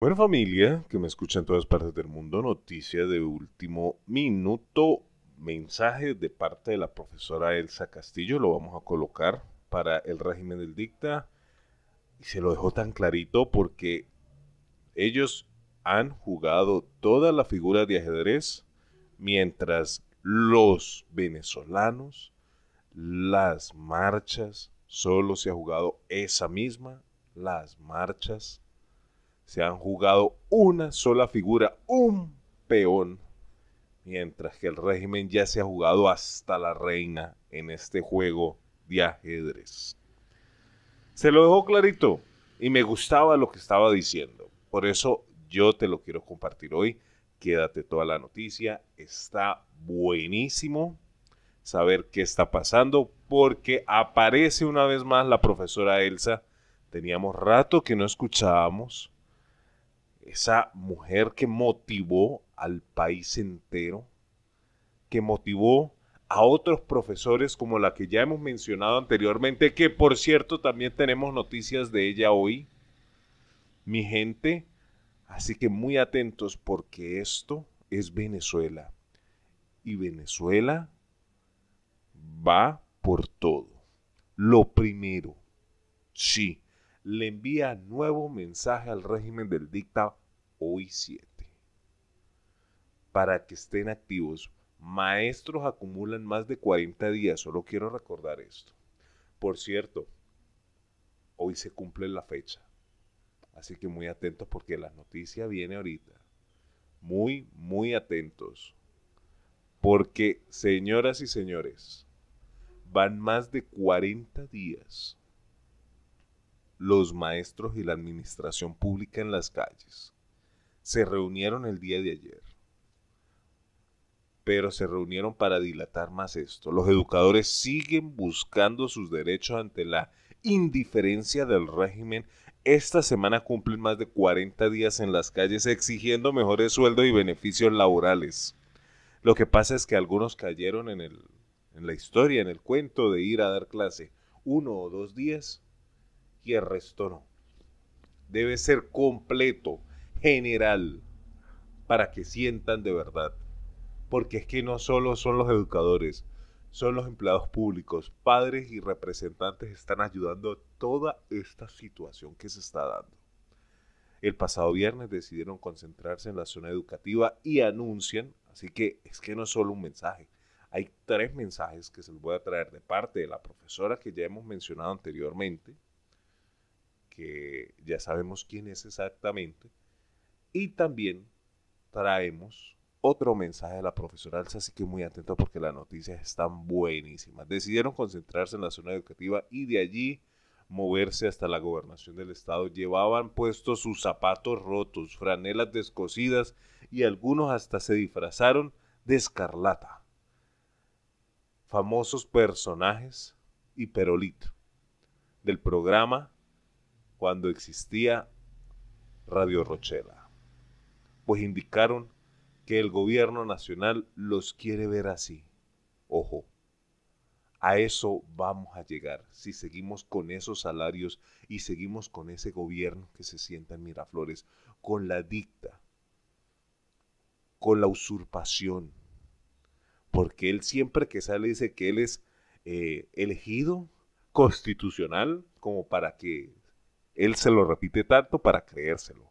Bueno familia, que me escucha en todas partes del mundo, noticia de último minuto, mensaje de parte de la profesora Elsa Castillo, lo vamos a colocar para el régimen del dicta y se lo dejó tan clarito porque ellos han jugado toda la figura de ajedrez mientras los venezolanos, las marchas, solo se ha jugado esa misma, las marchas se han jugado una sola figura, un peón, mientras que el régimen ya se ha jugado hasta la reina en este juego de ajedrez. Se lo dejó clarito y me gustaba lo que estaba diciendo. Por eso yo te lo quiero compartir hoy. Quédate toda la noticia. Está buenísimo saber qué está pasando porque aparece una vez más la profesora Elsa. Teníamos rato que no escuchábamos esa mujer que motivó al país entero, que motivó a otros profesores como la que ya hemos mencionado anteriormente, que por cierto también tenemos noticias de ella hoy, mi gente. Así que muy atentos porque esto es Venezuela. Y Venezuela va por todo. Lo primero, sí, le envía nuevo mensaje al régimen del dicta hoy 7. Para que estén activos, maestros acumulan más de 40 días, solo quiero recordar esto. Por cierto, hoy se cumple la fecha, así que muy atentos porque la noticia viene ahorita. Muy, muy atentos. Porque, señoras y señores, van más de 40 días los maestros y la administración pública en las calles. Se reunieron el día de ayer, pero se reunieron para dilatar más esto. Los educadores siguen buscando sus derechos ante la indiferencia del régimen. Esta semana cumplen más de 40 días en las calles exigiendo mejores sueldos y beneficios laborales. Lo que pasa es que algunos cayeron en, el, en la historia, en el cuento de ir a dar clase uno o dos días el resto no. Debe ser completo, general, para que sientan de verdad. Porque es que no solo son los educadores, son los empleados públicos, padres y representantes están ayudando a toda esta situación que se está dando. El pasado viernes decidieron concentrarse en la zona educativa y anuncian, así que es que no es solo un mensaje, hay tres mensajes que se les voy a traer de parte de la profesora que ya hemos mencionado anteriormente, que ya sabemos quién es exactamente. Y también traemos otro mensaje de la profesora Alza, así que muy atento porque las noticias están buenísimas. Decidieron concentrarse en la zona educativa y de allí moverse hasta la gobernación del estado. Llevaban puestos sus zapatos rotos, franelas descosidas y algunos hasta se disfrazaron de escarlata. Famosos personajes y perolito del programa cuando existía Radio Rochela, pues indicaron que el gobierno nacional los quiere ver así. Ojo, a eso vamos a llegar si seguimos con esos salarios y seguimos con ese gobierno que se sienta en Miraflores, con la dicta, con la usurpación. Porque él siempre que sale dice que él es eh, elegido constitucional como para que él se lo repite tanto para creérselo.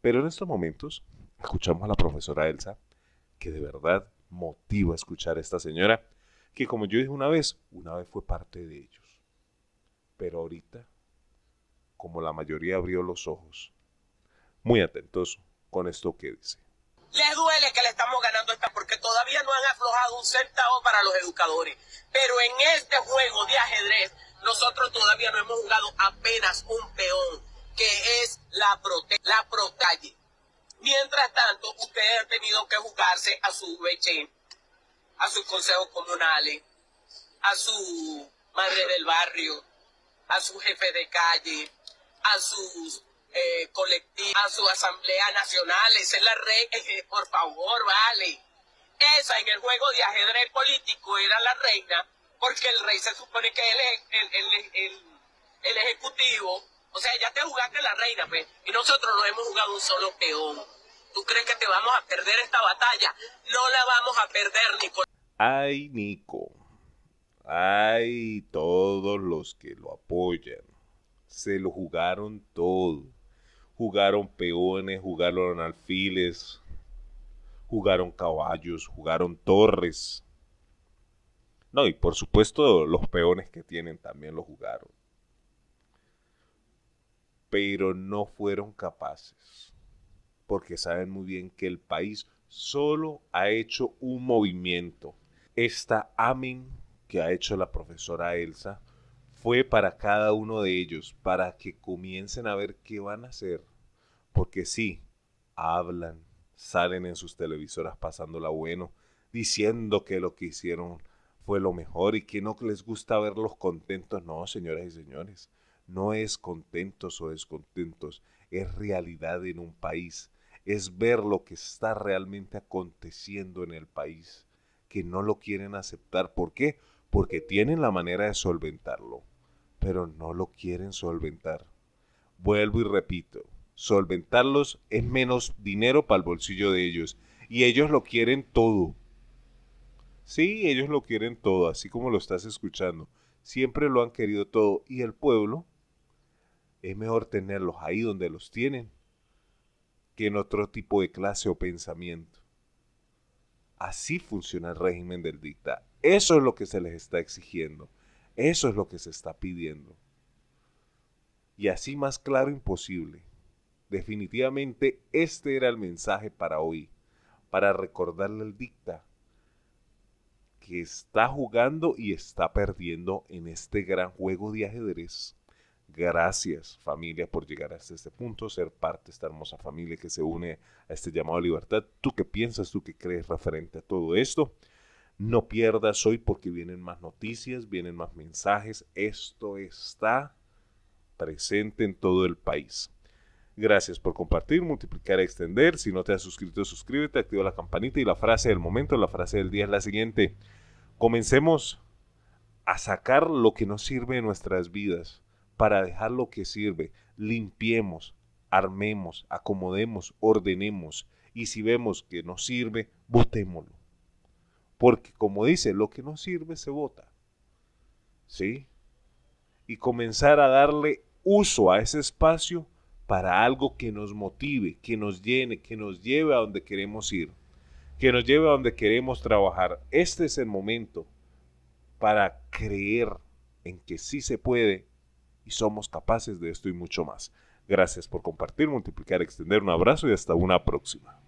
Pero en estos momentos escuchamos a la profesora Elsa, que de verdad motiva a escuchar a esta señora, que como yo dije una vez, una vez fue parte de ellos. Pero ahorita, como la mayoría abrió los ojos, muy atentos con esto que dice. Les duele que le estamos ganando esta porque todavía no han aflojado un centavo para los educadores. Pero en este juego de ajedrez nosotros todavía no hemos jugado apenas un peón, que es la, prote la protalle. Mientras tanto, ustedes han tenido que jugarse a su VC, e, a sus consejos comunales, a su madre del barrio, a su jefe de calle, a sus eh, colectivos, a su asamblea nacional. Esa es la reina, eh, eh, por favor, vale. Esa en el juego de ajedrez político era la reina porque el rey se supone que es el, ejecutivo. O sea, ya te jugaste la reina, pues, y nosotros no hemos jugado un solo peón. ¿Tú crees que te vamos a perder esta batalla? No la vamos a perder, Nico. Ay, Nico. Ay, todos los que lo apoyan. Se lo jugaron todo. Jugaron peones, jugaron alfiles, jugaron caballos, jugaron torres, no, y por supuesto los peones que tienen también lo jugaron. Pero no fueron capaces, porque saben muy bien que el país solo ha hecho un movimiento. Esta AMIN que ha hecho la profesora Elsa fue para cada uno de ellos, para que comiencen a ver qué van a hacer. Porque sí, hablan, salen en sus televisoras pasándola bueno, diciendo que lo que hicieron fue lo mejor y que no les gusta verlos contentos. No, señoras y señores, no es contentos o descontentos, es realidad en un país, es ver lo que está realmente aconteciendo en el país, que no lo quieren aceptar. ¿Por qué? Porque tienen la manera de solventarlo, pero no lo quieren solventar. Vuelvo y repito, solventarlos es menos dinero para el bolsillo de ellos y ellos lo quieren todo Sí, ellos lo quieren todo, así como lo estás escuchando. Siempre lo han querido todo y el pueblo es mejor tenerlos ahí donde los tienen que en otro tipo de clase o pensamiento. Así funciona el régimen del dicta. Eso es lo que se les está exigiendo. Eso es lo que se está pidiendo. Y así más claro imposible. Definitivamente este era el mensaje para hoy, para recordarle al dicta que está jugando y está perdiendo en este gran juego de ajedrez. Gracias familia por llegar hasta este punto, ser parte de esta hermosa familia que se une a este llamado a libertad. ¿Tú qué piensas? ¿Tú qué crees referente a todo esto? No pierdas hoy porque vienen más noticias, vienen más mensajes. Esto está presente en todo el país. Gracias por compartir, multiplicar, extender. Si no te has suscrito, suscríbete, activa la campanita y la frase del momento, la frase del día es la siguiente. Comencemos a sacar lo que no sirve de nuestras vidas para dejar lo que sirve. Limpiemos, armemos, acomodemos, ordenemos. Y si vemos que no sirve, votémoslo. Porque como dice, lo que no sirve se vota ¿Sí? Y comenzar a darle uso a ese espacio para algo que nos motive, que nos llene, que nos lleve a donde queremos ir, que nos lleve a donde queremos trabajar. Este es el momento para creer en que sí se puede y somos capaces de esto y mucho más. Gracias por compartir, multiplicar, extender. Un abrazo y hasta una próxima.